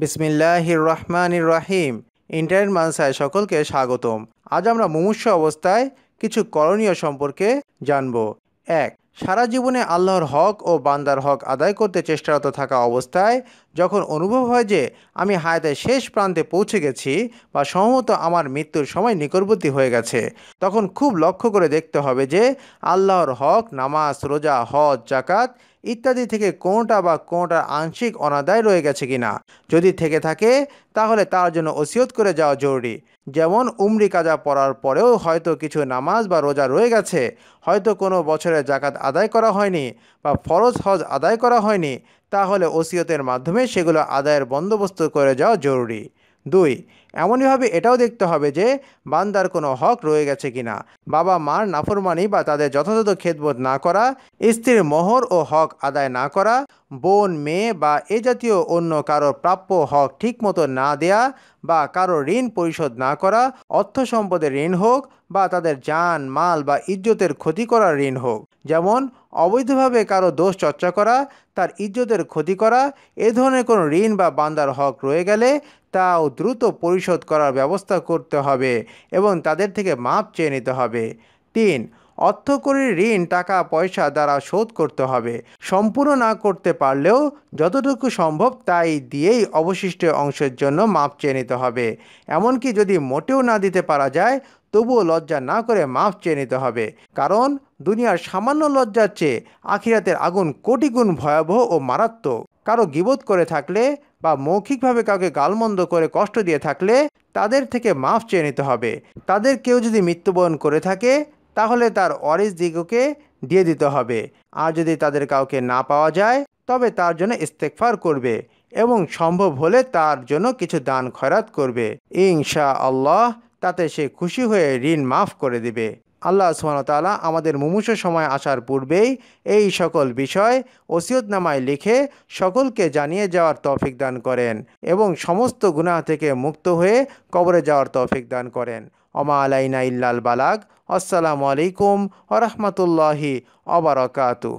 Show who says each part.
Speaker 1: বিসমিল্লাহির রহমানির রাহিম ইন্টারনেট মানসায় সকলকে স্বাগতম আজ আমরা মুমূর্ষ অবস্থায় কিছু করণীয় সম্পর্কে জানব এক সারা জীবনে আল্লাহর হক ও বান্দার হক আদায় করতে চেষ্টারত থাকা অবস্থায় যখন অনুভব হয় যে আমি হায়াতের শেষ প্রান্তে পৌঁছে গেছি বা সম্ভবত আমার মৃত্যুর সময় নিকটবর্তী হয়ে গেছে তখন খুব লক্ষ্য করে দেখতে হবে যে আল্লাহর হক নামাজ রোজা হজ জাকাত ইত্যাদি থেকে কোনটা বা কোনোটা আংশিক অনাদায় রয়ে গেছে কিনা যদি থেকে থাকে তাহলে তার জন্য ওসিয়ত করে যাওয়া জরুরি যেমন উমরি কাজা পড়ার পরেও হয়তো কিছু নামাজ বা রোজা রয়ে গেছে হয়তো কোনো বছরে জাকাত আদায় করা হয়নি বা ফরজ হজ আদায় করা হয়নি তাহলে ওসিয়তের মাধ্যমে সেগুলো আদায়ের বন্দোবস্ত করে যাওয়া জরুরি দুই এমনইভাবে এটাও দেখতে হবে যে বান্দার কোনো হক রয়ে গেছে কিনা বাবা মার নাফরমানি বা তাদের যথাযথ খেদবোধ না করা স্ত্রীর মোহর ও হক আদায় না করা বোন মেয়ে বা এ জাতীয় অন্য কারোর প্রাপ্য হক ঠিকমতো না দেয়া বা কারো ঋণ পরিশোধ না করা অর্থ সম্পদের ঋণ হোক বা তাদের যান মাল বা ইজ্জতের ক্ষতি করার ঋণ হোক যেমন অবৈধভাবে কারো দোষ চর্চা করা তার ইজ্জতের ক্ষতি করা এ ধরনের কোনো ঋণ বা বান্দার হক রয়ে গেলে তাও দ্রুত পরিশোধ করার ব্যবস্থা করতে হবে এবং তাদের থেকে মাপ চেয়ে নিতে হবে তিন অর্থ করে ঋণ টাকা পয়সা দ্বারা শোধ করতে হবে সম্পূর্ণ না করতে পারলেও যতটুকু সম্ভব তাই দিয়েই অবশিষ্ট অংশের জন্য মাপ চেয়ে নিতে হবে এমনকি যদি মোটেও না দিতে পারা যায় তবুও লজ্জা না করে মাপ চেয়ে নিতে হবে কারণ দুনিয়ার সামান্য লজ্জার চেয়ে আখিরাতের আগুন কোটি গুণ ভয়াবহ ও মারাত্মক কারো গিবোধ করে থাকলে বা মৌখিকভাবে কাউকে গালমন্দ করে কষ্ট দিয়ে থাকলে তাদের থেকে মাফ চেয়ে নিতে হবে তাদের কেউ যদি মৃত্যুবরণ করে থাকে তাহলে তার ওয়ারিস দিগকে দিয়ে দিতে হবে আর যদি তাদের কাউকে না পাওয়া যায় তবে তার জন্য ইস্তেকফার করবে এবং সম্ভব হলে তার জন্য কিছু দান খয়রাত করবে ইনশা আল্লাহ তাতে সে খুশি হয়ে ঋণ মাফ করে দিবে আল্লাহ সুহানতালা আমাদের মুমুষ সময় আসার পূর্বেই এই সকল বিষয় নামায় লিখে সকলকে জানিয়ে যাওয়ার তৌফিক দান করেন এবং সমস্ত গুনাহ থেকে মুক্ত হয়ে কবরে যাওয়ার তৌফিক দান করেন অমা আলাইনা ইল্লাল বালাগ আসসালামু আলাইকুম ওরহমতুল্লাহি অবরকাতু